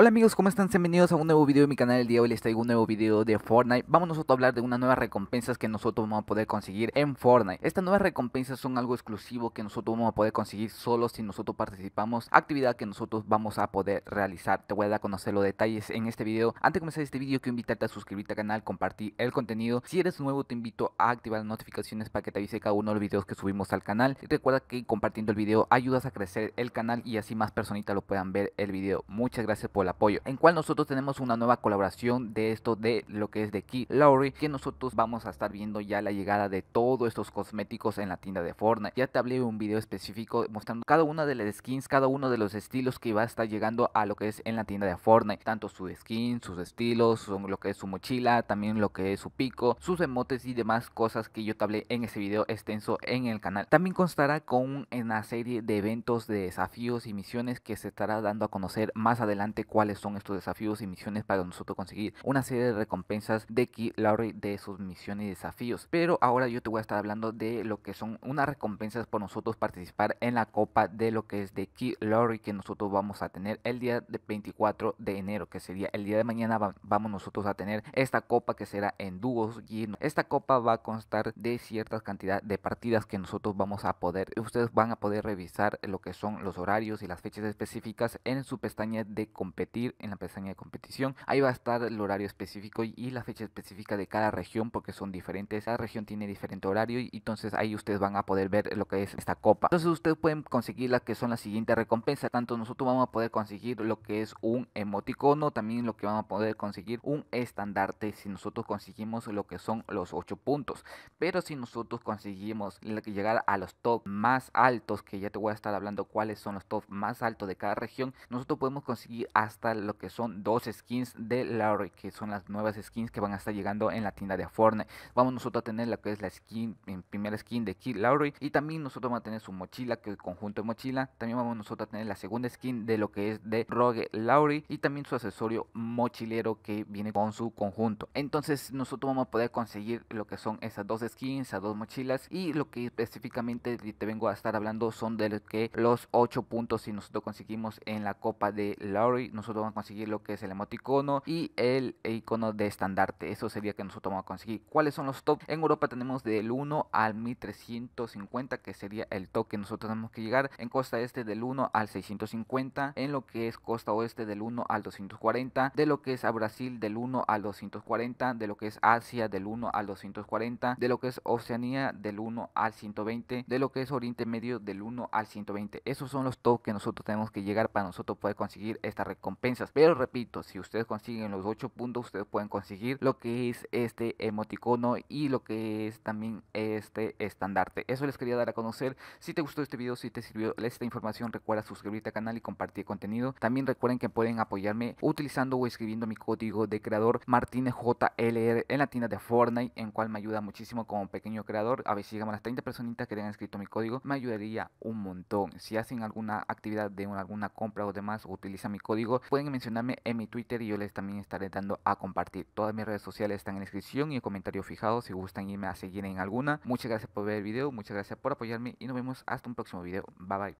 Hola amigos, ¿cómo están? Bienvenidos a un nuevo video de mi canal. El día de hoy les traigo un nuevo video de Fortnite. Vamos nosotros a hablar de unas nuevas recompensas que nosotros vamos a poder conseguir en Fortnite. Estas nuevas recompensas son algo exclusivo que nosotros vamos a poder conseguir solo si nosotros participamos. Actividad que nosotros vamos a poder realizar. Te voy a dar a conocer los detalles en este video. Antes de comenzar este video, quiero invitarte a suscribirte al canal, compartir el contenido. Si eres nuevo, te invito a activar las notificaciones para que te avise cada uno de los videos que subimos al canal. Y recuerda que compartiendo el video ayudas a crecer el canal y así más personitas lo puedan ver el video. Muchas gracias por la apoyo, en cual nosotros tenemos una nueva colaboración de esto de lo que es de Key Lowry, que nosotros vamos a estar viendo ya la llegada de todos estos cosméticos en la tienda de Fortnite. Ya te hablé un vídeo específico mostrando cada una de las skins, cada uno de los estilos que va a estar llegando a lo que es en la tienda de Fortnite, tanto su skin, sus estilos, lo que es su mochila, también lo que es su pico, sus emotes y demás cosas que yo te hablé en ese vídeo extenso en el canal. También constará con una serie de eventos, de desafíos y misiones que se estará dando a conocer más adelante cuáles son estos desafíos y misiones para nosotros conseguir una serie de recompensas de Key Lowry de sus misiones y desafíos. Pero ahora yo te voy a estar hablando de lo que son unas recompensas por nosotros participar en la copa de lo que es de Key Lowry que nosotros vamos a tener el día de 24 de enero, que sería el día de mañana vamos nosotros a tener esta copa que será en dúos y esta copa va a constar de cierta cantidad de partidas que nosotros vamos a poder, ustedes van a poder revisar lo que son los horarios y las fechas específicas en su pestaña de competencia en la pestaña de competición. Ahí va a estar el horario específico y la fecha específica de cada región porque son diferentes. Cada región tiene diferente horario y entonces ahí ustedes van a poder ver lo que es esta copa. Entonces ustedes pueden conseguir la que son las siguientes recompensas. Tanto nosotros vamos a poder conseguir lo que es un emoticono, también lo que vamos a poder conseguir un estandarte si nosotros conseguimos lo que son los 8 puntos. Pero si nosotros conseguimos llegar a los top más altos, que ya te voy a estar hablando cuáles son los top más altos de cada región, nosotros podemos conseguir hasta hasta lo que son dos skins de Laurie que son las nuevas skins que van a estar llegando en la tienda de Fortnite. Vamos nosotros a tener lo que es la skin, en primera skin de Kid Laurie. y también nosotros vamos a tener su mochila, que es el conjunto de mochila. También vamos nosotros a tener la segunda skin de lo que es de Rogue Laurie y también su accesorio mochilero que viene con su conjunto. Entonces nosotros vamos a poder conseguir lo que son esas dos skins, a dos mochilas y lo que específicamente te vengo a estar hablando son de lo que los 8 puntos si nosotros conseguimos en la copa de Laurie nosotros vamos a conseguir lo que es el emoticono y el icono de estandarte. Eso sería que nosotros vamos a conseguir. ¿Cuáles son los top? En Europa tenemos del 1 al 1350, que sería el top que nosotros tenemos que llegar. En costa este del 1 al 650. En lo que es costa oeste del 1 al 240. De lo que es a Brasil del 1 al 240. De lo que es Asia del 1 al 240. De lo que es Oceanía del 1 al 120. De lo que es Oriente Medio del 1 al 120. Esos son los top que nosotros tenemos que llegar para nosotros poder conseguir esta recompensa pero repito, si ustedes consiguen los 8 puntos, ustedes pueden conseguir lo que es este emoticono y lo que es también este estandarte. Eso les quería dar a conocer. Si te gustó este video, si te sirvió esta información, recuerda suscribirte al canal y compartir contenido. También recuerden que pueden apoyarme utilizando o escribiendo mi código de creador Martínez en la tienda de Fortnite, en cual me ayuda muchísimo como pequeño creador. A ver si llegamos a las 30 personitas que tengan escrito mi código, me ayudaría un montón. Si hacen alguna actividad de alguna compra o demás, utiliza mi código, pueden mencionarme en mi Twitter y yo les también estaré dando a compartir. Todas mis redes sociales están en la descripción y en comentario fijado si gustan irme a seguir en alguna. Muchas gracias por ver el video, muchas gracias por apoyarme y nos vemos hasta un próximo video. Bye bye.